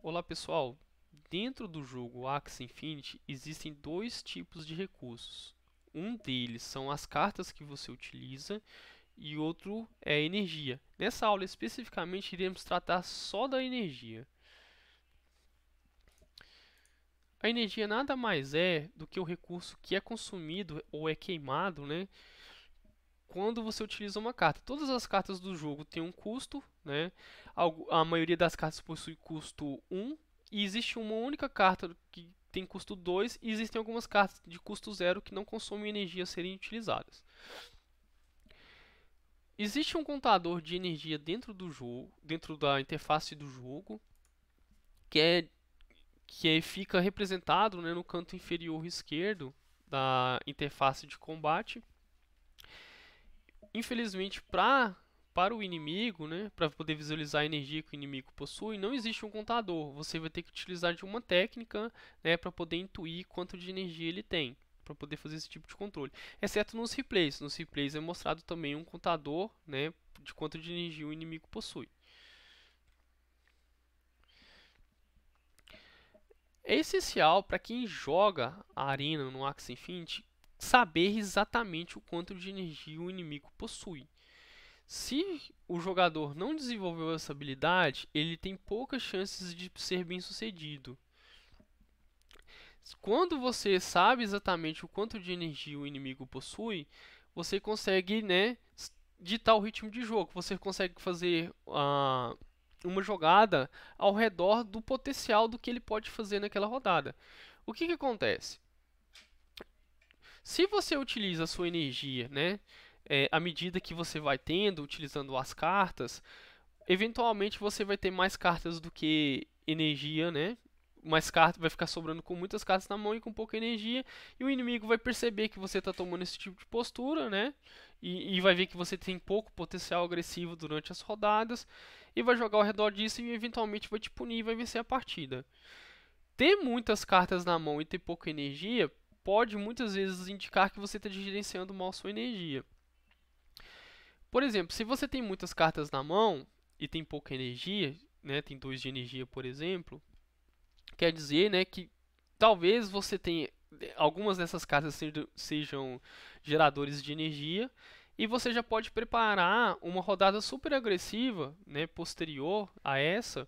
Olá pessoal, dentro do jogo Axie Infinity existem dois tipos de recursos. Um deles são as cartas que você utiliza e outro é a energia. Nessa aula especificamente iremos tratar só da energia. A energia nada mais é do que o recurso que é consumido ou é queimado né, quando você utiliza uma carta. Todas as cartas do jogo têm um custo, né? A maioria das cartas possui custo 1 e existe uma única carta que tem custo 2 e existem algumas cartas de custo 0 que não consomem energia a serem utilizadas. Existe um contador de energia dentro do jogo, dentro da interface do jogo, que é que é, fica representado né, no canto inferior esquerdo da interface de combate infelizmente, para para o inimigo, né, para poder visualizar a energia que o inimigo possui, não existe um contador. Você vai ter que utilizar de uma técnica né, para poder intuir quanto de energia ele tem para poder fazer esse tipo de controle. Exceto nos replays. Nos replays é mostrado também um contador né, de quanto de energia o inimigo possui. É essencial para quem joga a arena no Axie Infinity saber exatamente o quanto de energia o inimigo possui. Se o jogador não desenvolveu essa habilidade, ele tem poucas chances de ser bem sucedido. Quando você sabe exatamente o quanto de energia o inimigo possui, você consegue né, ditar o ritmo de jogo. Você consegue fazer ah, uma jogada ao redor do potencial do que ele pode fazer naquela rodada. O que, que acontece? Se você utiliza a sua energia, né, é, à medida que você vai tendo, utilizando as cartas, eventualmente você vai ter mais cartas do que energia, né? Mais cartas, vai ficar sobrando com muitas cartas na mão e com pouca energia, e o inimigo vai perceber que você está tomando esse tipo de postura, né? E, e, vai ver que você tem pouco potencial agressivo durante as rodadas, e vai jogar ao redor disso e eventualmente vai te punir e vai vencer a partida. Ter muitas cartas na mão e ter pouca energia pode muitas vezes indicar que você está gerenciando mal sua energia. Por exemplo, se você tem muitas cartas na mão e tem pouca energia, né, tem dois de energia, por exemplo, quer dizer né, que talvez você tenha algumas dessas cartas sejam geradores de energia e você já pode preparar uma rodada super agressiva né, posterior a essa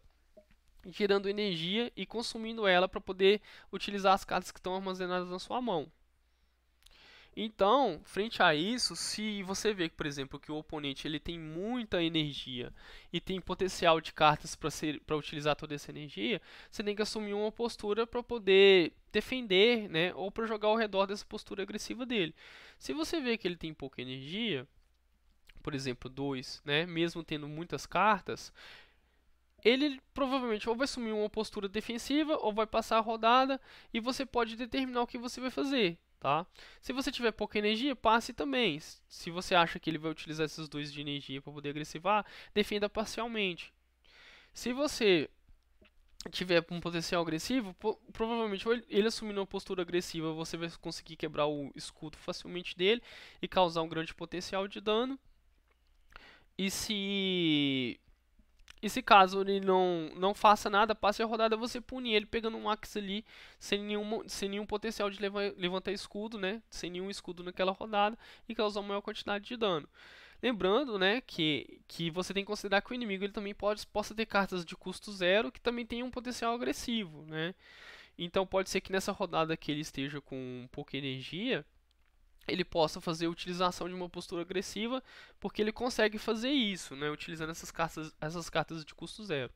gerando energia e consumindo ela para poder utilizar as cartas que estão armazenadas na sua mão. Então, frente a isso, se você vê, por exemplo, que o oponente ele tem muita energia e tem potencial de cartas para utilizar toda essa energia, você tem que assumir uma postura para poder defender, né, ou para jogar ao redor dessa postura agressiva dele. Se você vê que ele tem pouca energia, por exemplo, 2, né, mesmo tendo muitas cartas, ele provavelmente ou vai assumir uma postura defensiva ou vai passar a rodada e você pode determinar o que você vai fazer, tá? Se você tiver pouca energia, passe também. Se você acha que ele vai utilizar esses dois de energia para poder agressivar, defenda parcialmente. Se você tiver um potencial agressivo, provavelmente ele assumindo uma postura agressiva, você vai conseguir quebrar o escudo facilmente dele e causar um grande potencial de dano. E se e se caso ele não, não faça nada, passe a rodada, você pune ele pegando um Axe ali, sem, nenhuma, sem nenhum potencial de leva, levantar escudo, né? Sem nenhum escudo naquela rodada e causar maior quantidade de dano. Lembrando, né, que, que você tem que considerar que o inimigo ele também pode, possa ter cartas de custo zero que também tem um potencial agressivo, né? Então pode ser que nessa rodada que ele esteja com pouca energia, ele possa fazer a utilização de uma postura agressiva, porque ele consegue fazer isso, né, utilizando essas cartas, essas cartas de custo zero.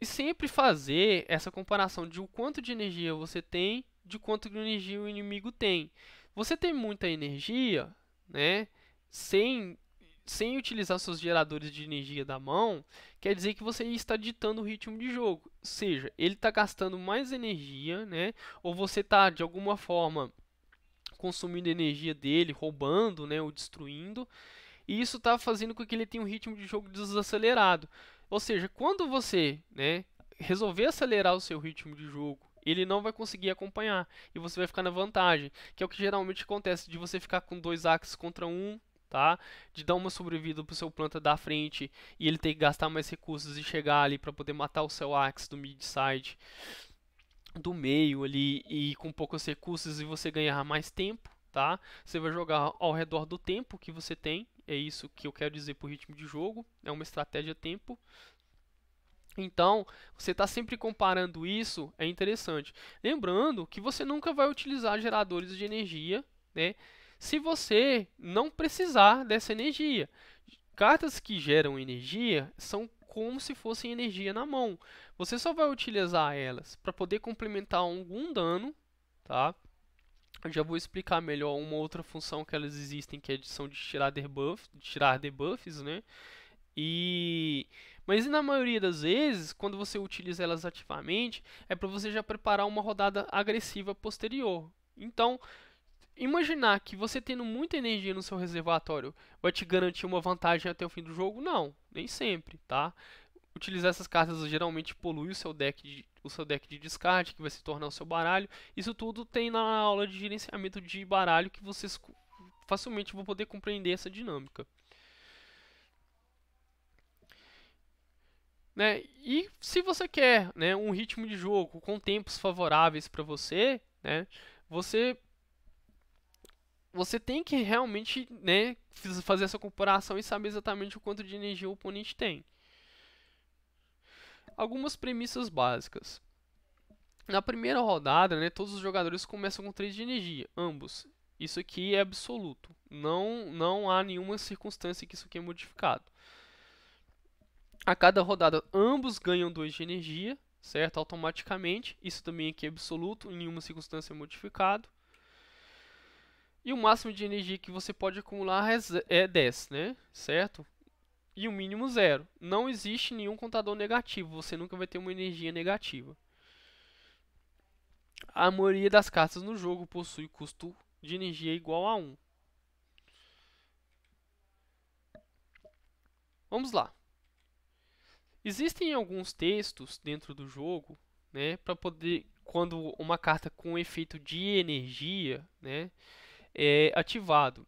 E sempre fazer essa comparação de o quanto de energia você tem, de quanto de energia o inimigo tem. Você tem muita energia, né, sem sem utilizar seus geradores de energia da mão, quer dizer que você está ditando o ritmo de jogo. Ou seja, ele está gastando mais energia, né? Ou você está, de alguma forma, consumindo energia dele, roubando, né? Ou destruindo. E isso está fazendo com que ele tenha um ritmo de jogo desacelerado. Ou seja, quando você, né? Resolver acelerar o seu ritmo de jogo ele não vai conseguir acompanhar e você vai ficar na vantagem, que é o que geralmente acontece de você ficar com dois axes contra um, tá? De dar uma sobrevida pro seu planta da frente e ele ter que gastar mais recursos e chegar ali para poder matar o seu axe do mid side do meio ali e com poucos recursos e você ganhar mais tempo, tá? Você vai jogar ao redor do tempo que você tem, é isso que eu quero dizer por ritmo de jogo, é uma estratégia tempo. Então, você está sempre comparando isso, é interessante. Lembrando que você nunca vai utilizar geradores de energia, né? se você não precisar dessa energia. Cartas que geram energia são como se fossem energia na mão. Você só vai utilizar elas para poder complementar algum dano, tá? Eu já vou explicar melhor uma outra função que elas existem, que é a adição de tirar debuffs, tirar debuffs, né? E mas na maioria das vezes, quando você utiliza elas ativamente, é para você já preparar uma rodada agressiva posterior. Então, imaginar que você tendo muita energia no seu reservatório vai te garantir uma vantagem até o fim do jogo? Não, nem sempre, tá? Utilizar essas cartas geralmente polui o seu deck de, o seu deck de descarte, que vai se tornar o seu baralho. Isso tudo tem na aula de gerenciamento de baralho que vocês facilmente vão poder compreender essa dinâmica. Né? E se você quer né, um ritmo de jogo com tempos favoráveis para você, né, você você tem que realmente né, fazer essa comparação e saber exatamente o quanto de energia o oponente tem. Algumas premissas básicas. Na primeira rodada, né, todos os jogadores começam com 3 de energia, ambos. Isso aqui é absoluto. Não, não há nenhuma circunstância que isso aqui é modificado. A cada rodada, ambos ganham 2 de energia, certo? Automaticamente. Isso também aqui é absoluto, em nenhuma circunstância é modificado. E o máximo de energia que você pode acumular é 10, é né? Certo? E o mínimo zero. Não existe nenhum contador negativo. Você nunca vai ter uma energia negativa. A maioria das cartas no jogo possui custo de energia igual a 1. Vamos lá. Existem alguns textos dentro do jogo, né, para poder quando uma carta com efeito de energia, né, é, ativado.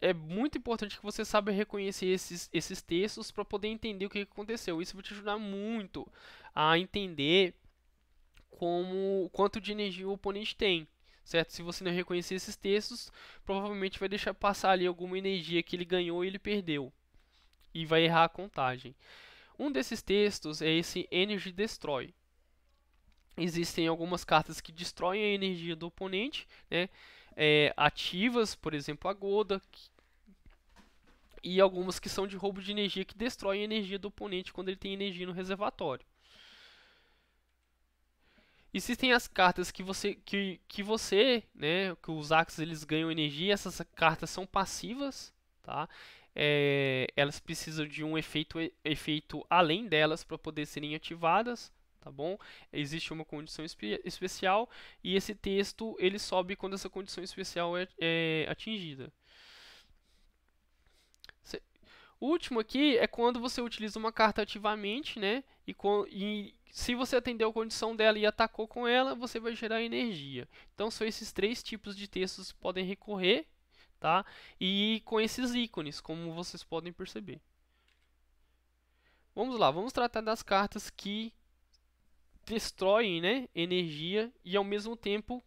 É muito importante que você saiba reconhecer esses, esses textos para poder entender o que aconteceu. Isso vai te ajudar muito a entender como quanto de energia o oponente tem certo? Se você não reconhecer esses textos, provavelmente vai deixar passar ali alguma energia que ele ganhou e ele perdeu. E vai errar a contagem. Um desses textos é esse Energy Destroy. Existem algumas cartas que destroem a energia do oponente, né? é, ativas, por exemplo a Goda, que... e algumas que são de roubo de energia que destroem a energia do oponente quando ele tem energia no reservatório. Existem as cartas que você, que, que você, né, que os Axis eles ganham energia, essas cartas são passivas, tá? É, elas precisam de um efeito, efeito além delas para poder serem ativadas, tá bom? Existe uma condição espe especial e esse texto ele sobe quando essa condição especial é, é atingida. O último aqui é quando você utiliza uma carta ativamente, né? E, e, se você atendeu a condição dela e atacou com ela, você vai gerar energia. Então são esses três tipos de textos que podem recorrer, tá? E com esses ícones, como vocês podem perceber. Vamos lá, vamos tratar das cartas que destroem né, energia e ao mesmo tempo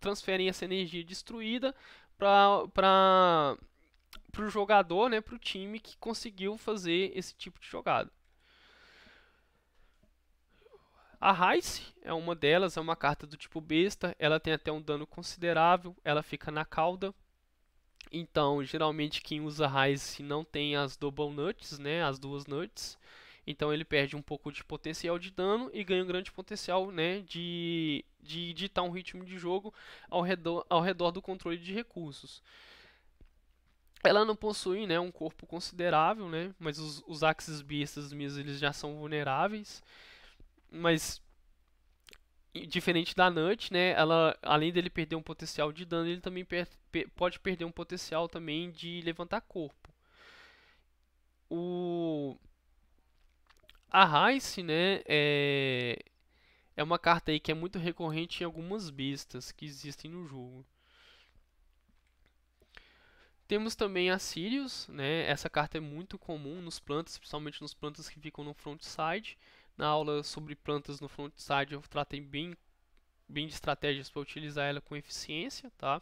transferem essa energia destruída para o jogador, né, para o time que conseguiu fazer esse tipo de jogada. A Heist é uma delas, é uma carta do tipo besta, ela tem até um dano considerável, ela fica na cauda. Então, geralmente quem usa Heist não tem as double nuts, né, as duas nuts. Então ele perde um pouco de potencial de dano e ganha um grande potencial né, de, de ditar um ritmo de jogo ao redor, ao redor do controle de recursos. Ela não possui né, um corpo considerável, né, mas os, os Axis Beasts mesmo, eles já são vulneráveis. Mas diferente da Nut, né, ela, além dele perder um potencial de dano, ele também per per pode perder um potencial também de levantar corpo. O a Rice, né, é, é uma carta aí que é muito recorrente em algumas bestas que existem no jogo. Temos também a Sirius, né? Essa carta é muito comum nos plantas, principalmente nos plantas que ficam no frontside Na aula sobre plantas no frontside eu tratei bem, bem de estratégias para utilizar ela com eficiência, tá?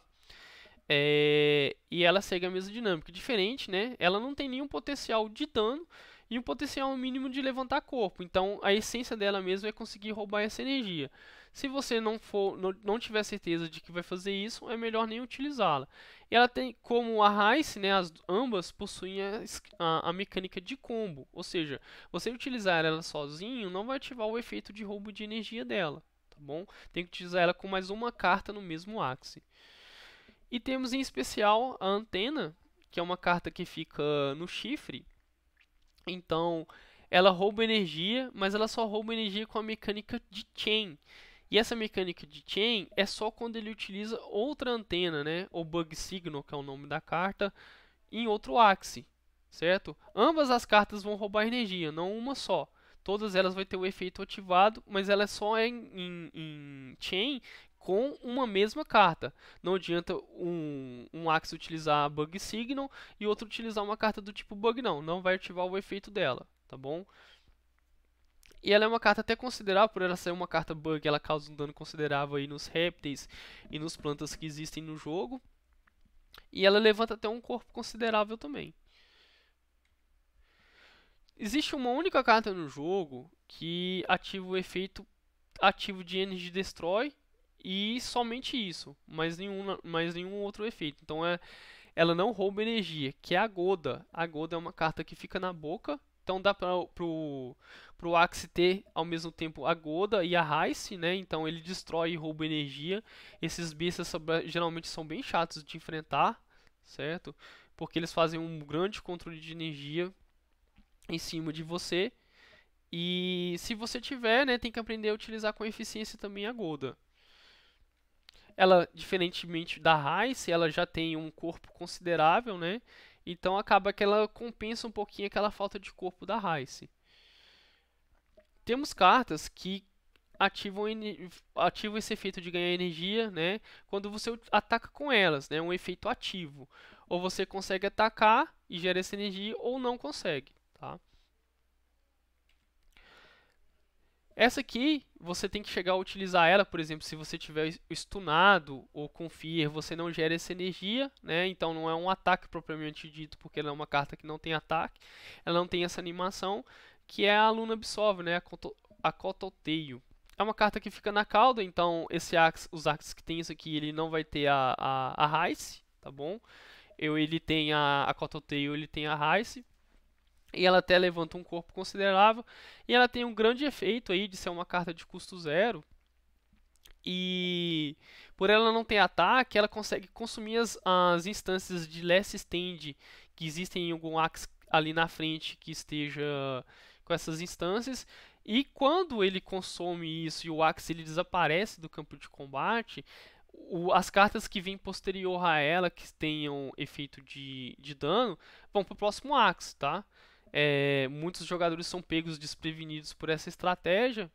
É, e ela segue a mesma dinâmica. Diferente, né? Ela não tem nenhum potencial de dano e um potencial mínimo de levantar corpo. Então, a essência dela mesmo é conseguir roubar essa energia. Se você não for, não tiver certeza de que vai fazer isso, é melhor nem utilizá-la. Ela tem, como a Rice, né, as ambas possuem a, a, a, mecânica de combo, ou seja, você utilizar ela sozinho não vai ativar o efeito de roubo de energia dela, tá bom? Tem que utilizar ela com mais uma carta no mesmo axe. E temos em especial a antena, que é uma carta que fica no chifre, então, ela rouba energia, mas ela só rouba energia com a mecânica de chain. E essa mecânica de chain é só quando ele utiliza outra antena, né? O bug signal, que é o nome da carta, em outro axe, certo? Ambas as cartas vão roubar energia, não uma só. Todas elas vão ter o efeito ativado, mas ela é só é em, em, em chain com uma mesma carta. Não adianta um, um Axe utilizar Bug Signal e outro utilizar uma carta do tipo Bug não, não vai ativar o efeito dela, tá bom? E ela é uma carta até considerável, por ela ser uma carta bug, ela causa um dano considerável aí nos répteis e nos plantas que existem no jogo. E ela levanta até um corpo considerável também. Existe uma única carta no jogo que ativa o efeito ativo de Energy Destroy e somente isso, mas nenhum, mas nenhum outro efeito. Então é, ela não rouba energia, que é a Goda. A Goda é uma carta que fica na boca, então dá para pro, pro Axe ter ao mesmo tempo a Goda e a Raice, né? Então ele destrói e rouba energia. Esses bestas geralmente são bem chatos de enfrentar, certo? Porque eles fazem um grande controle de energia em cima de você. E se você tiver, né, tem que aprender a utilizar com eficiência também a Goda. Ela, diferentemente da Rice, ela já tem um corpo considerável, né? Então acaba que ela compensa um pouquinho aquela falta de corpo da Rice. Temos cartas que ativam, ativam esse efeito de ganhar energia, né? Quando você ataca com elas, né? Um efeito ativo. Ou você consegue atacar e gera essa energia, ou não consegue, tá? Essa aqui, você tem que chegar a utilizar ela, por exemplo, se você tiver stunado ou com fear, você não gera essa energia, né? Então não é um ataque propriamente dito, porque ela é uma carta que não tem ataque, ela não tem essa animação, que é a Luna Absolve, né? A Cototeio. É uma carta que fica na cauda, então esse Axe, os Axes que tem isso aqui, ele não vai ter a, a, a Rice, tá bom? Eu, ele tem a, a Cototeio, ele tem a Rice e ela até levanta um corpo considerável e ela tem um grande efeito aí de ser uma carta de custo zero e por ela não ter ataque ela consegue consumir as, as instâncias de less stand que existem em algum axe ali na frente que esteja com essas instâncias e quando ele consome isso e o axe ele desaparece do campo de combate as cartas que vêm posterior a ela, que tenham efeito de, de dano, vão para o próximo Axe, tá? É, muitos jogadores são pegos desprevenidos por essa estratégia.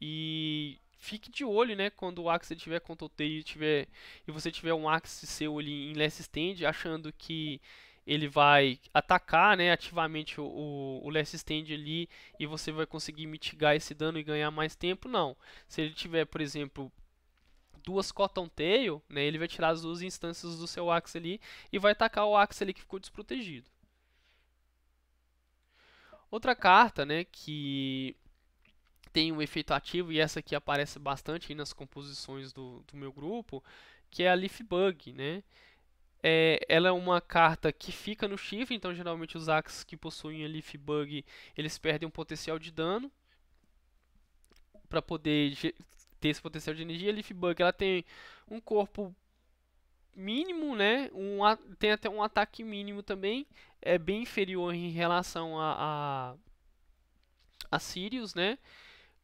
E fique de olho, né? Quando o Axe tiver contra o tiver, e você tiver um Axe seu ali em last stand, achando que ele vai atacar né, ativamente o, o, o last stand ali e você vai conseguir mitigar esse dano e ganhar mais tempo, não. Se ele tiver, por exemplo, duas Cotton Tail, né, ele vai tirar as duas instâncias do seu Axe ali e vai atacar o Axe ali que ficou desprotegido. Outra carta, né, que tem um efeito ativo, e essa aqui aparece bastante nas composições do, do meu grupo, que é a Leaf Bug, né? É, ela é uma carta que fica no chifre, então geralmente os axes que possuem a Leaf Bug, eles perdem um potencial de dano. Para poder ter esse potencial de energia, a Leaf Bug ela tem um corpo mínimo, né? Um, tem até um ataque mínimo também é bem inferior em relação a, a, a Sirius, né?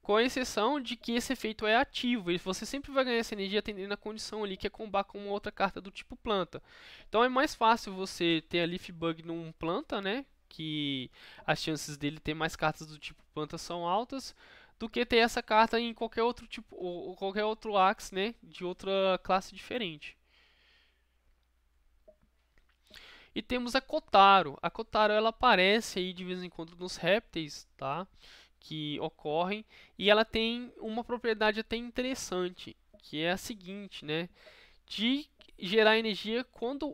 Com a exceção de que esse efeito é ativo, e você sempre vai ganhar essa energia atendendo a condição ali que é combar com uma outra carta do tipo planta. Então é mais fácil você ter a Leaf Bug num planta, né? Que as chances dele ter mais cartas do tipo planta são altas, do que ter essa carta em qualquer outro tipo, ou qualquer outro axe, né? De outra classe diferente. E temos a Kotaro. A Kotaro ela aparece aí de vez em quando nos répteis, tá? Que ocorrem e ela tem uma propriedade até interessante, que é a seguinte, né? De gerar energia quando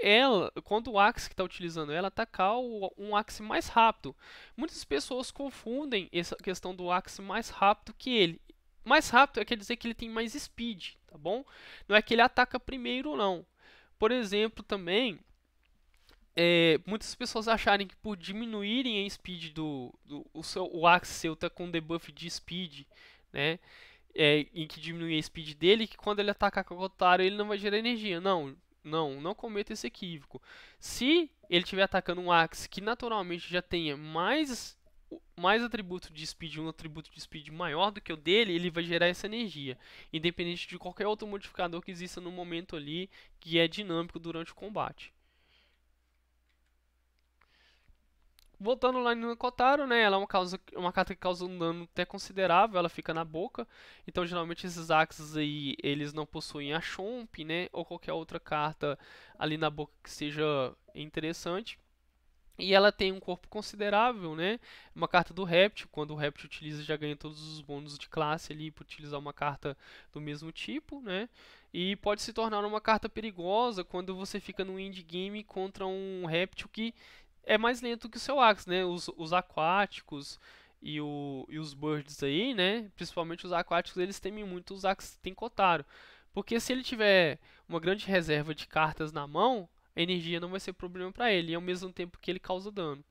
ela, quando o axe que está utilizando ela atacar o, um axe mais rápido. Muitas pessoas confundem essa questão do axe mais rápido que ele. Mais rápido é quer dizer que ele tem mais speed, tá bom? Não é que ele ataca primeiro, não. Por exemplo, também é, muitas pessoas acharem que por diminuírem a speed do, do o, seu, o axe seu tá com debuff de speed, né? É, em que diminui a speed dele, que quando ele atacar com o Kotaro ele não vai gerar energia. Não, não, não cometa esse equívoco. Se ele estiver atacando um axe que naturalmente já tenha mais mais atributo de speed, um atributo de speed maior do que o dele, ele vai gerar essa energia, independente de qualquer outro modificador que exista no momento ali que é dinâmico durante o combate. voltando lá no Kotaro, né? Ela é uma, causa, uma carta que causa um dano até considerável, ela fica na boca. Então, geralmente, esses axes aí, eles não possuem a Chomp, né? Ou qualquer outra carta ali na boca que seja interessante. E ela tem um corpo considerável, né? Uma carta do Réptil, quando o Réptil utiliza, já ganha todos os bônus de classe ali por utilizar uma carta do mesmo tipo, né? E pode se tornar uma carta perigosa quando você fica no endgame contra um Réptil que é mais lento que o seu axe, né? Os, os aquáticos e, o, e, os birds aí, né? Principalmente os aquáticos, eles temem muito os Axis Tenkotaro. Porque se ele tiver uma grande reserva de cartas na mão, a energia não vai ser problema para ele, e ao mesmo tempo que ele causa dano.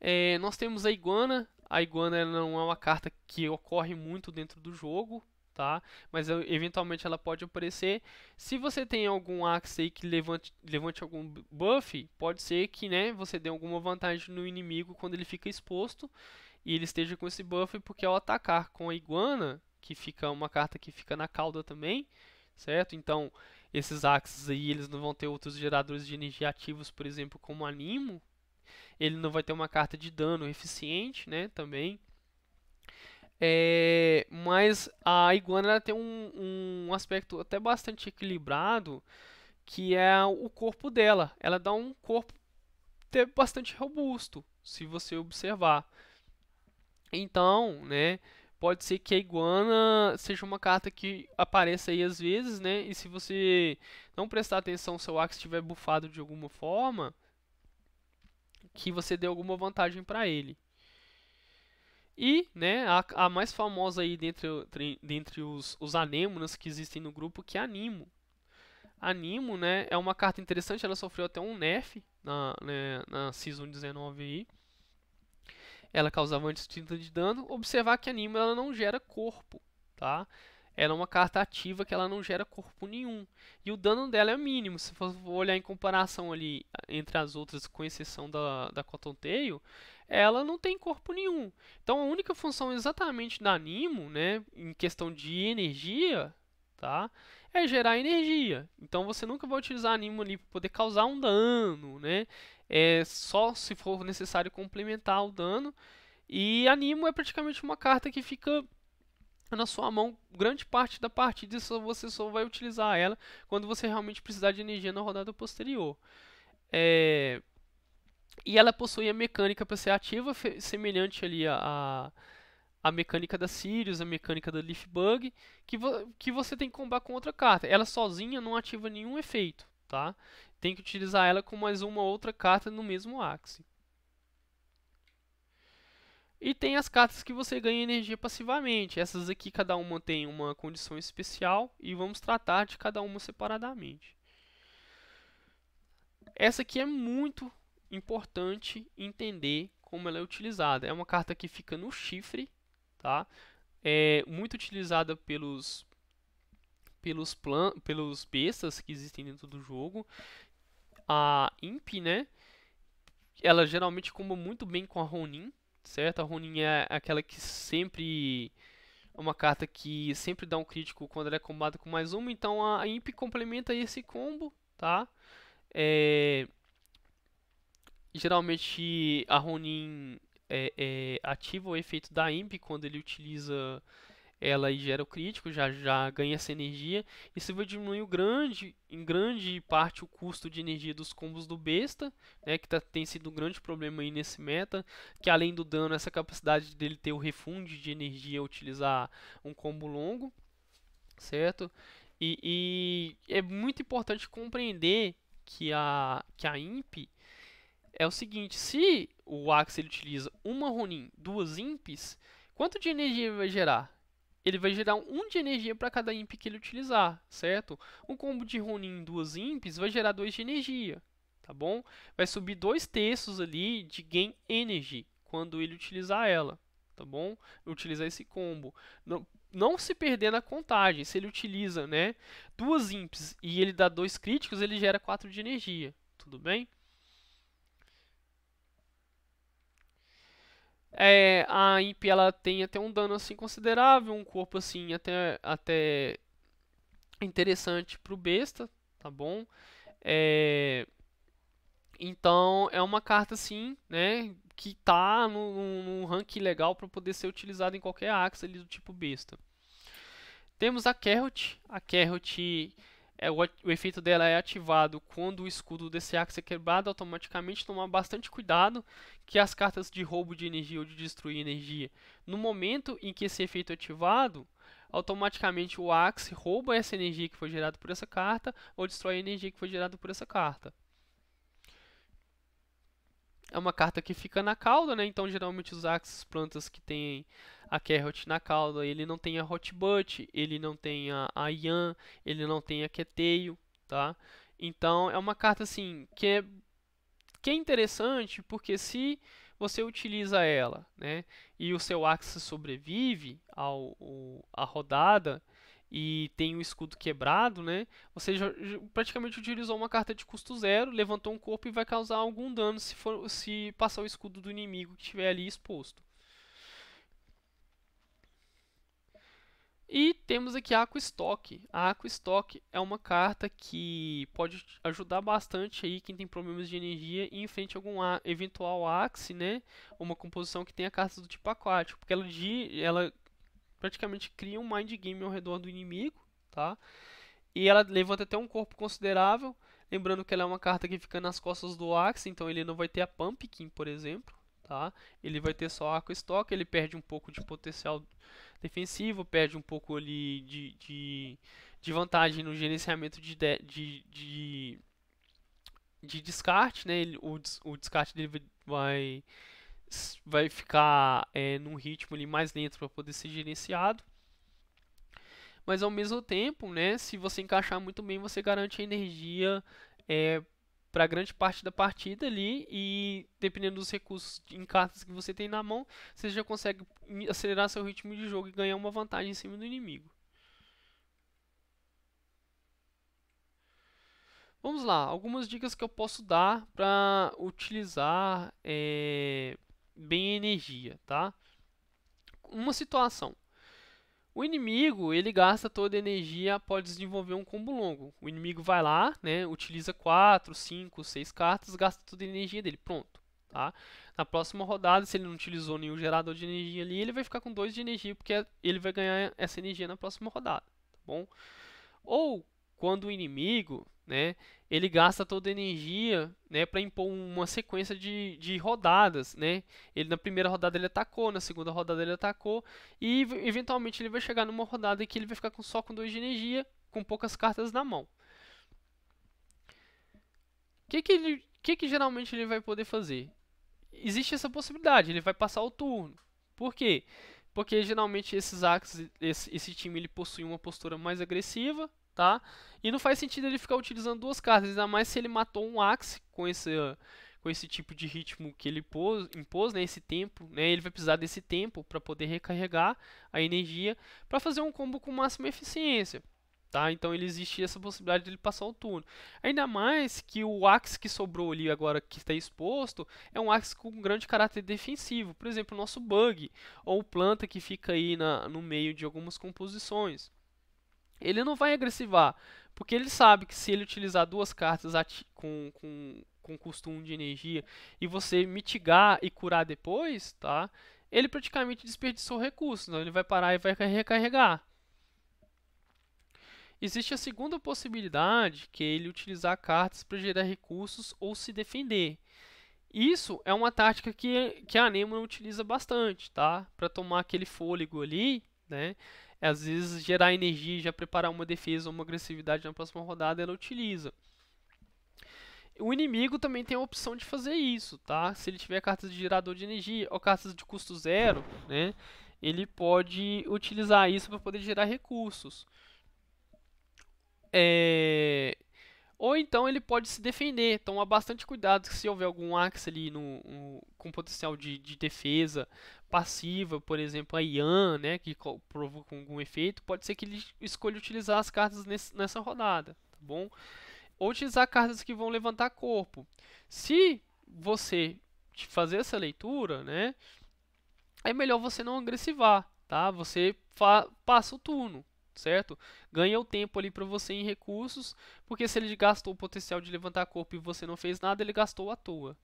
É, nós temos a Iguana. A Iguana não é uma carta que ocorre muito dentro do jogo, tá? Mas eh, eventualmente ela pode aparecer. Se você tem algum axe aí que levante, levante algum buff, pode ser que né, você dê alguma vantagem no inimigo quando ele fica exposto e ele esteja com esse buff, porque ao atacar com a iguana, que fica uma carta que fica na cauda também, certo? Então, esses axes aí, eles não vão ter outros geradores de energia ativos, por exemplo, como animo. Ele não vai ter uma carta de dano eficiente, né, também. É, mas a iguana tem um, um aspecto até bastante equilibrado, que é o corpo dela. Ela dá um corpo até bastante robusto, se você observar. Então, né, pode ser que a iguana seja uma carta que apareça aí às vezes, né? E se você não prestar atenção, seu Axe estiver bufado de alguma forma, que você dê alguma vantagem para ele. E né, a, a mais famosa aí dentre, dentre os, os anêmonas que existem no grupo, que é Animo. Animo né, é uma carta interessante, ela sofreu até um nerf na, né, na Season 19 aí. Ela causava antes 30 de dano. Observar que Animo ela não gera corpo, tá? Ela é uma carta ativa que ela não gera corpo nenhum. E o dano dela é mínimo. Se for olhar em comparação ali entre as outras, com exceção da, da Cottontail, ela não tem corpo nenhum. Então a única função exatamente da Nimo, né, em questão de energia, tá, é gerar energia. Então você nunca vai utilizar a Nimo ali para poder causar um dano, né? É só se for necessário complementar o dano. E a Nimo é praticamente uma carta que fica na sua mão grande parte da partida e só você só vai utilizar ela quando você realmente precisar de energia na rodada posterior. É, e ela possui a mecânica para ser ativa, semelhante ali a, a mecânica da Sirius, a mecânica da Leaf Bug, que, vo que você tem que combar com outra carta. Ela sozinha não ativa nenhum efeito, tá? Tem que utilizar ela com mais uma outra carta no mesmo axe. E tem as cartas que você ganha energia passivamente. Essas aqui cada uma tem uma condição especial e vamos tratar de cada uma separadamente. Essa aqui é muito, importante entender como ela é utilizada. É uma carta que fica no chifre, tá? É muito utilizada pelos pelos plan pelos bestas que existem dentro do jogo. A Imp, né? Ela geralmente comba muito bem com a Ronin, certo? A Ronin é aquela que sempre é uma carta que sempre dá um crítico quando ela é combada com mais uma, então a Imp complementa esse combo, tá? É geralmente a Ronin é, é, ativa o efeito da Imp quando ele utiliza ela e gera o crítico, já, já ganha essa energia. isso vai diminuir grande, em grande parte o custo de energia dos combos do besta, né, que tá, tem sido um grande problema aí nesse meta, que além do dano, essa capacidade dele ter o refunde de energia utilizar um combo longo, certo? E, e é muito importante compreender que a, que a Imp é o seguinte, se o Axel utiliza uma Ronin, duas Imps, quanto de energia ele vai gerar? Ele vai gerar um de energia para cada Imp que ele utilizar, certo? Um combo de Ronin e duas Imps vai gerar dois de energia, tá bom? Vai subir dois terços ali de Gain Energy quando ele utilizar ela, tá bom? Utilizar esse combo. Não, não se perder na contagem. Se ele utiliza né, duas imps e ele dá dois críticos, ele gera 4 de energia. Tudo bem? É, a Imp ela tem até um dano assim considerável, um corpo assim até, até interessante pro besta, tá bom? É, então é uma carta assim, né, que tá num, num rank legal para poder ser utilizada em qualquer axe ali do tipo besta. Temos a Carrot, a Carrot é, o, o, efeito dela é ativado quando o escudo desse Axe é quebrado, automaticamente tomar bastante cuidado que as cartas de roubo de energia ou de destruir energia, no momento em que esse efeito é ativado, automaticamente o Axe rouba essa energia que foi gerada por essa carta ou destrói a energia que foi gerada por essa carta é uma carta que fica na cauda, né? Então geralmente os axes, plantas que têm a Carrot na cauda, ele não tem a Hot Butt, ele não tem a, a Yan, ele não tem a Keteio, tá? Então é uma carta assim que é, que é interessante porque se você utiliza ela, né? E o seu axe sobrevive ao, ao a rodada, e tem um escudo quebrado, né? Você já, praticamente utilizou uma carta de custo zero, levantou um corpo e vai causar algum dano se, for, se passar o escudo do inimigo que estiver ali exposto. E temos aqui a Aquastock. A Aquastock é uma carta que pode ajudar bastante aí quem tem problemas de energia e enfrente algum eventual axe, né? Uma composição que tenha cartas do tipo aquático, porque ela, ela praticamente cria um mind game ao redor do inimigo, tá? E ela levanta até um corpo considerável, lembrando que ela é uma carta que fica nas costas do Axe, então ele não vai ter a Pumpkin, por exemplo, tá? Ele vai ter só Aqua Stock, ele perde um pouco de potencial defensivo, perde um pouco ali de, de, de vantagem no gerenciamento de, de, de, de de descarte, né? Ele, o, o descarte dele vai vai ficar é, num ritmo ali mais lento para poder ser gerenciado. Mas ao mesmo tempo, né, se você encaixar muito bem, você garante a energia é, para grande parte da partida ali e dependendo dos recursos em cartas que você tem na mão, você já consegue acelerar seu ritmo de jogo e ganhar uma vantagem em cima do inimigo. Vamos lá, algumas dicas que eu posso dar para utilizar é, bem energia, tá? Uma situação. O inimigo, ele gasta toda a energia após desenvolver um combo longo. O inimigo vai lá, né, utiliza 4, 5, 6 cartas, gasta toda a energia dele, pronto. Tá? Na próxima rodada, se ele não utilizou nenhum gerador de energia ali, ele vai ficar com 2 de energia, porque ele vai ganhar essa energia na próxima rodada, tá bom? Ou, quando o inimigo né? Ele gasta toda a energia, né, para impor uma sequência de, de rodadas, né? Ele na primeira rodada ele atacou, na segunda rodada ele atacou e eventualmente ele vai chegar numa rodada que ele vai ficar com, só com dois de energia, com poucas cartas na mão. O que que ele, que que geralmente ele vai poder fazer? Existe essa possibilidade, ele vai passar o turno. Por quê? Porque geralmente esses Axe, esse, esse time ele possui uma postura mais agressiva, tá? E não faz sentido ele ficar utilizando duas cartas, ainda mais se ele matou um Axe com esse, com esse tipo de ritmo que ele pôs, impôs, né, esse tempo, né, ele vai precisar desse tempo para poder recarregar a energia para fazer um combo com máxima eficiência. Tá? Então ele existe essa possibilidade dele passar o turno. Ainda mais que o Axe que sobrou ali agora que está exposto é um Axe com um grande caráter defensivo. Por exemplo, o nosso Bug ou Planta que fica aí na, no meio de algumas composições ele não vai agressivar, Porque ele sabe que se ele utilizar duas cartas com, com, com custo 1 de energia e você mitigar e curar depois, tá? Ele praticamente desperdiçou recursos, então ele vai parar e vai recarregar. Existe a segunda possibilidade, que é ele utilizar cartas para gerar recursos ou se defender. Isso é uma tática que, que a Anêmona utiliza bastante, tá? Para tomar aquele fôlego ali, né? É, às vezes gerar energia e já preparar uma defesa ou uma agressividade na próxima rodada ela utiliza. O inimigo também tem a opção de fazer isso, tá? Se ele tiver cartas de gerador de energia ou cartas de custo zero, né? Ele pode utilizar isso para poder gerar recursos. É, ou então ele pode se defender. Toma bastante cuidado se houver algum Axe ali no, um, com potencial de, de, defesa passiva, por exemplo, a Ian, né, que provoca algum efeito, pode ser que ele escolha utilizar as cartas nesse, nessa rodada, tá bom? Ou utilizar cartas que vão levantar corpo. Se você fazer essa leitura, né, é melhor você não agressivar, tá? Você passa o turno certo? Ganha o tempo ali para você em recursos, porque se ele gastou o potencial de levantar corpo e você não fez nada, ele gastou à toa.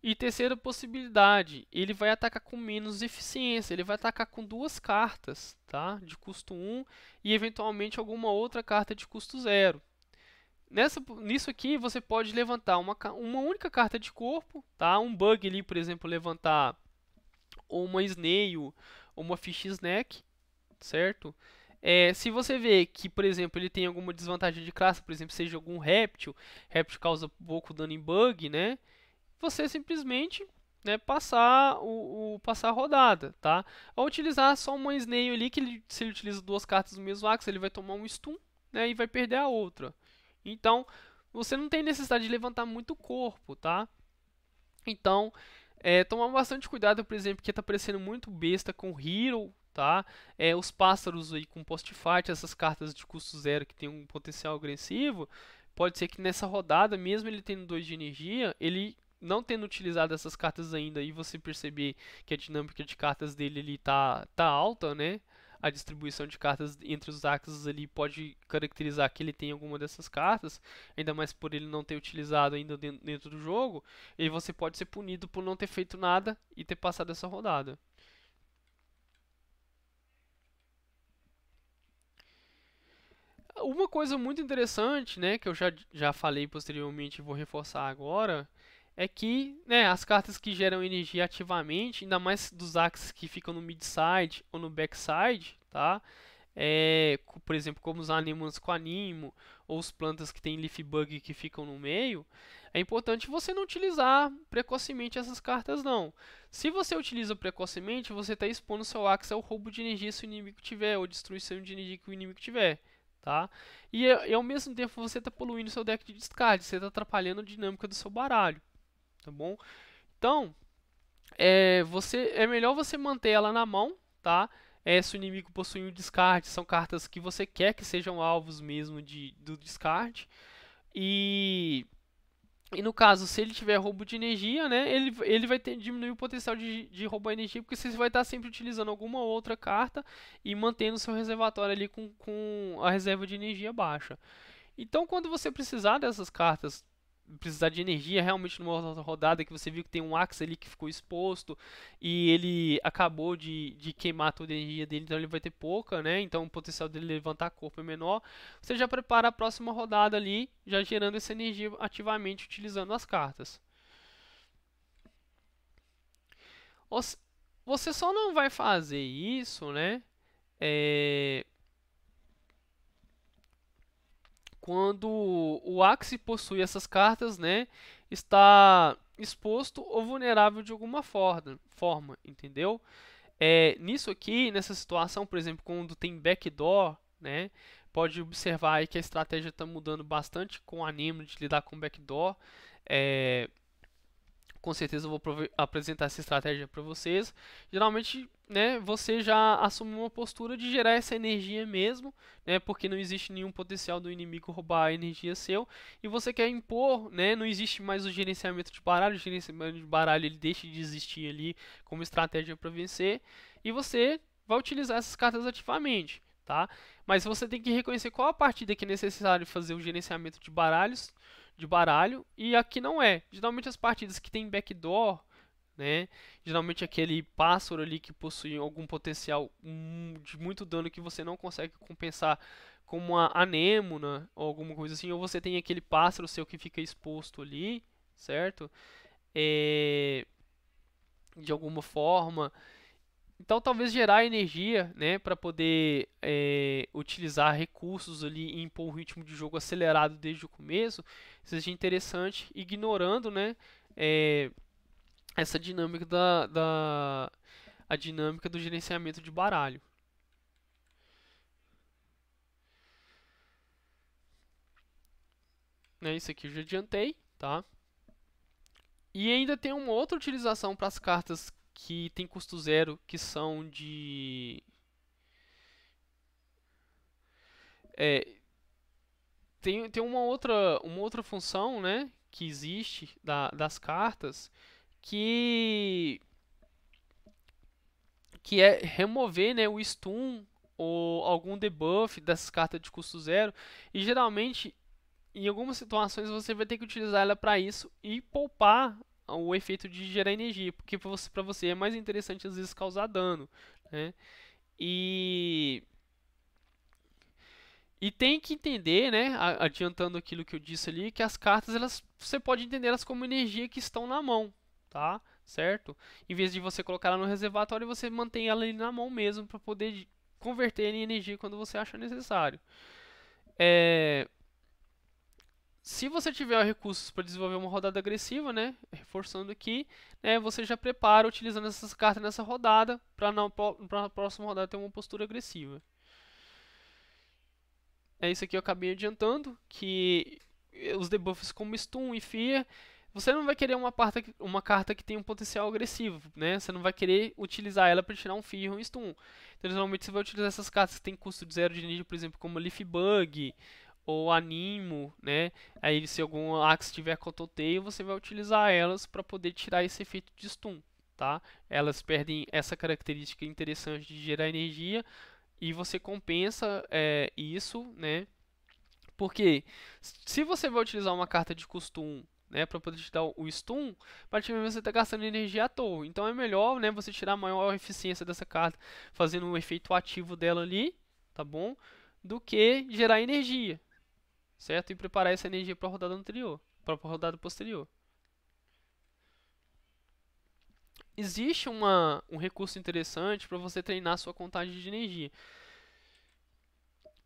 E terceira possibilidade, ele vai atacar com menos eficiência, ele vai atacar com duas cartas, tá? De custo 1 e eventualmente alguma outra carta de custo 0. Nessa, nisso aqui você pode levantar uma, uma única carta de corpo, tá? Um bug ali, por exemplo, levantar ou uma snail ou uma fish snack certo? É, se você vê que, por exemplo, ele tem alguma desvantagem de classe, por exemplo, seja algum réptil, réptil causa pouco dano em bug, né? Você simplesmente né, passar o, o, passar a rodada, tá? Ao utilizar só uma snail ali, que ele, se ele utiliza duas cartas do mesmo axe, ele vai tomar um stun, né, e vai perder a outra. Então, você não tem necessidade de levantar muito o corpo, tá? Então, é, tomar bastante cuidado, por exemplo, que está parecendo muito besta com Hero, tá? É, os pássaros aí com Postifat, essas cartas de custo zero que tem um potencial agressivo, pode ser que nessa rodada, mesmo ele tendo 2 de energia, ele não tendo utilizado essas cartas ainda e você perceber que a dinâmica de cartas dele ele tá, tá alta, né? A distribuição de cartas entre os axes ali pode caracterizar que ele tem alguma dessas cartas, ainda mais por ele não ter utilizado ainda dentro, dentro do jogo, e você pode ser punido por não ter feito nada e ter passado essa rodada. Uma coisa muito interessante, né, que eu já, já falei posteriormente e vou reforçar agora, é que né, as cartas que geram energia ativamente, ainda mais dos axes que ficam no mid-side ou no backside, tá? É, por exemplo, como os animals com animo, ou os plantas que tem leaf bug que ficam no meio, é importante você não utilizar precocemente essas cartas não. Se você utiliza precocemente, você está expondo seu axe ao roubo de energia se o inimigo tiver, ou destruição de energia que o inimigo tiver tá? E, e ao mesmo tempo você está poluindo seu deck de descarte, você está atrapalhando a dinâmica do seu baralho, tá bom? Então, é, você, é melhor você manter ela na mão, tá? É, se o inimigo possui um descarte, são cartas que você quer que sejam alvos mesmo de, do descarte. E e no caso, se ele tiver roubo de energia, né, ele, ele vai ter, diminuir o potencial de, de roubar energia, porque você vai estar sempre utilizando alguma outra carta e mantendo seu reservatório ali com, com a reserva de energia baixa. Então, quando você precisar dessas cartas precisar de energia realmente numa rodada que você viu que tem um Axe ali que ficou exposto e ele acabou de, de queimar toda a energia dele, então ele vai ter pouca, né? Então o potencial dele levantar corpo é menor. Você já prepara a próxima rodada ali, já gerando essa energia ativamente utilizando as cartas. Você só não vai fazer isso, né? É, quando o Axe possui essas cartas, né, está exposto ou vulnerável de alguma forma, entendeu? É, nisso aqui, nessa situação, por exemplo, quando tem backdoor, né, pode observar aí que a estratégia está mudando bastante com o ânimo de lidar com backdoor. É, com certeza eu vou apresentar essa estratégia para vocês. Geralmente, né, você já assume uma postura de gerar essa energia mesmo, né, porque não existe nenhum potencial do inimigo roubar a energia seu, e você quer impor, né, não existe mais o gerenciamento de baralho, o gerenciamento de baralho ele deixa de existir ali como estratégia para vencer, e você vai utilizar essas cartas ativamente. Tá? Mas você tem que reconhecer qual a partida que é necessário fazer o gerenciamento de baralhos de baralho e aqui não é. Geralmente as partidas que tem backdoor, né? Geralmente aquele pássaro ali que possui algum potencial hum, de muito dano que você não consegue compensar como a anêmona ou alguma coisa assim, ou você tem aquele pássaro seu que fica exposto ali, certo? É... De alguma forma. Então, talvez gerar energia, né, para poder é, utilizar recursos ali e impor um ritmo de jogo acelerado desde o começo, seja interessante, ignorando, né, é, essa dinâmica da, da a dinâmica do gerenciamento de baralho. Né, isso aqui eu já adiantei, tá? E ainda tem uma outra utilização para as cartas que tem custo zero, que são de. É, tem, tem uma outra uma outra função né que existe da, das cartas que que é remover né o stun ou algum debuff dessas cartas de custo zero e geralmente em algumas situações você vai ter que utilizar ela para isso e poupar o efeito de gerar energia, porque para você é mais interessante às vezes causar dano, né? E e tem que entender, né, adiantando aquilo que eu disse ali, que as cartas elas você pode entender elas como energia que estão na mão, tá? Certo? Em vez de você colocar ela no reservatório, você mantém ela ali na mão mesmo para poder converter em energia quando você acha necessário. É se você tiver recursos para desenvolver uma rodada agressiva, né, reforçando aqui, né, você já prepara utilizando essas cartas nessa rodada para na próxima rodada ter uma postura agressiva. É isso aqui eu acabei adiantando, que os debuffs como Stun e Fear, você não vai querer uma, parta, uma carta que tem um potencial agressivo, né? Você não vai querer utilizar ela para tirar um Fear ou um Stun. Então, normalmente você vai utilizar essas cartas que tem custo de zero de energia, por exemplo, como Leaf Bug, ou animo, né? Aí se algum axe tiver cototeio, você vai utilizar elas para poder tirar esse efeito de stun, tá? Elas perdem essa característica interessante de gerar energia e você compensa é, isso, né? Porque se você vai utilizar uma carta de costume né, para poder te dar o stun, praticamente você está gastando energia à toa. Então é melhor, né, você tirar a maior eficiência dessa carta fazendo um efeito ativo dela ali, tá bom? Do que gerar energia, certo? E preparar essa energia para a rodada anterior, para a rodada posterior. Existe uma, um recurso interessante para você treinar sua contagem de energia.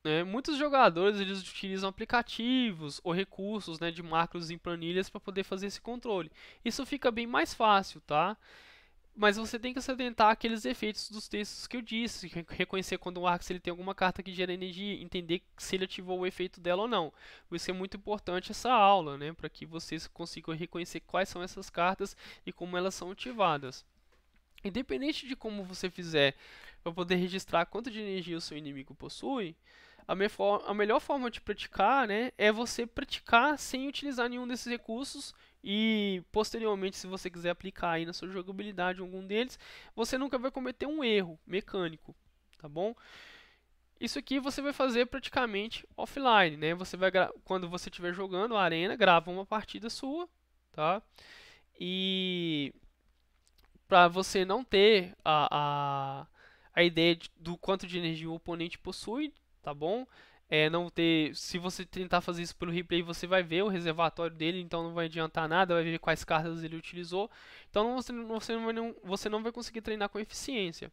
É, muitos jogadores eles utilizam aplicativos ou recursos né, de macros em planilhas para poder fazer esse controle. Isso fica bem mais fácil, tá? Mas você tem que salientar aqueles efeitos dos textos que eu disse, reconhecer quando o Arx ele tem alguma carta que gera energia, entender se ele ativou o efeito dela ou não. isso é muito importante essa aula, né, para que vocês consigam reconhecer quais são essas cartas e como elas são ativadas. Independente de como você fizer para poder registrar quanto de energia o seu inimigo possui, a, me a melhor forma de praticar né, é você praticar sem utilizar nenhum desses recursos e posteriormente, se você quiser aplicar aí na sua jogabilidade algum deles, você nunca vai cometer um erro mecânico, tá bom? Isso aqui você vai fazer praticamente offline, né? Você vai quando você estiver jogando a arena, grava uma partida sua, tá? E para você não ter a, a, a ideia de, do quanto de energia o oponente possui, tá bom? é, não ter. Se você tentar fazer isso pelo replay, você vai ver o reservatório dele, então não vai adiantar nada, vai ver quais cartas ele utilizou. Então você, você, não, vai, você não vai conseguir treinar com eficiência.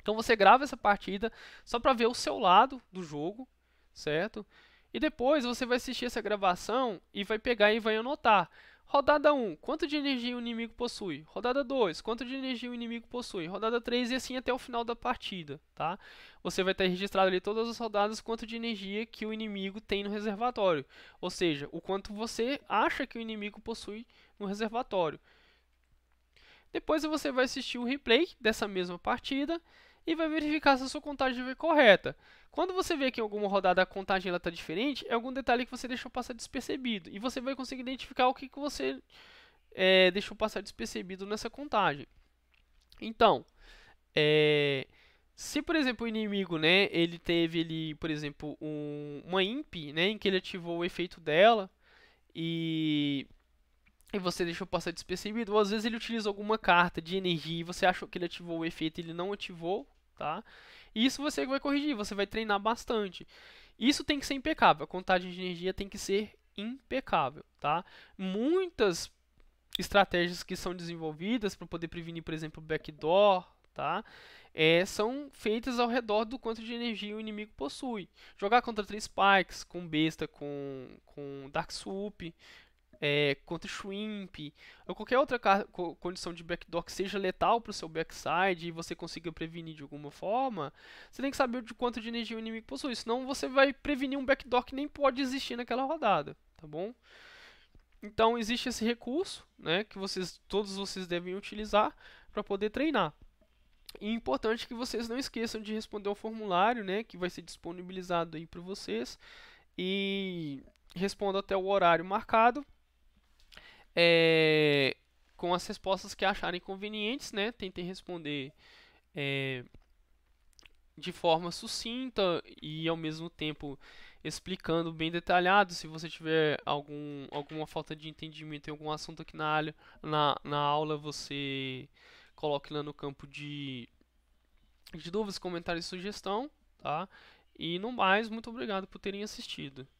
Então você grava essa partida só para ver o seu lado do jogo, certo? E depois você vai assistir essa gravação e vai pegar e vai anotar. Rodada 1, quanto de energia o inimigo possui? Rodada 2, quanto de energia o inimigo possui? Rodada 3 e assim até o final da partida, tá? Você vai ter registrado ali todas as rodadas quanto de energia que o inimigo tem no reservatório, ou seja, o quanto você acha que o inimigo possui no reservatório. Depois você vai assistir o replay dessa mesma partida e vai verificar se a sua contagem foi correta. Quando você vê que em alguma rodada a contagem está diferente, é algum detalhe que você deixou passar despercebido. E você vai conseguir identificar o que, que você é, deixou passar despercebido nessa contagem. Então, é, se por exemplo o inimigo, né, ele teve ele, por exemplo, um, uma imp, né, em que ele ativou o efeito dela e e você deixou passar despercebido, ou às vezes ele utiliza alguma carta de energia e você achou que ele ativou o efeito e ele não ativou tá? Isso você vai corrigir, você vai treinar bastante. Isso tem que ser impecável, a contagem de energia tem que ser impecável, tá? Muitas estratégias que são desenvolvidas para poder prevenir, por exemplo, backdoor, tá? É, são feitas ao redor do quanto de energia o inimigo possui. Jogar contra três spikes, com besta, com, com dark swoop, é, contra Shrimp, ou qualquer outra co condição de backdoor que seja letal para o seu backside e você consiga prevenir de alguma forma, você tem que saber de quanto de energia o inimigo possui, senão você vai prevenir um backdoor que nem pode existir naquela rodada, tá bom? Então existe esse recurso, né, que vocês todos vocês devem utilizar para poder treinar. E é importante que vocês não esqueçam de responder o formulário, né, que vai ser disponibilizado aí para vocês e responda até o horário marcado é, com as respostas que acharem convenientes, né? Tentem responder é, de forma sucinta e ao mesmo tempo explicando bem detalhado. Se você tiver algum, alguma falta de entendimento em algum assunto aqui na, na, na aula, você coloque lá no campo de, de dúvidas, comentários e sugestão, tá? E no mais, muito obrigado por terem assistido.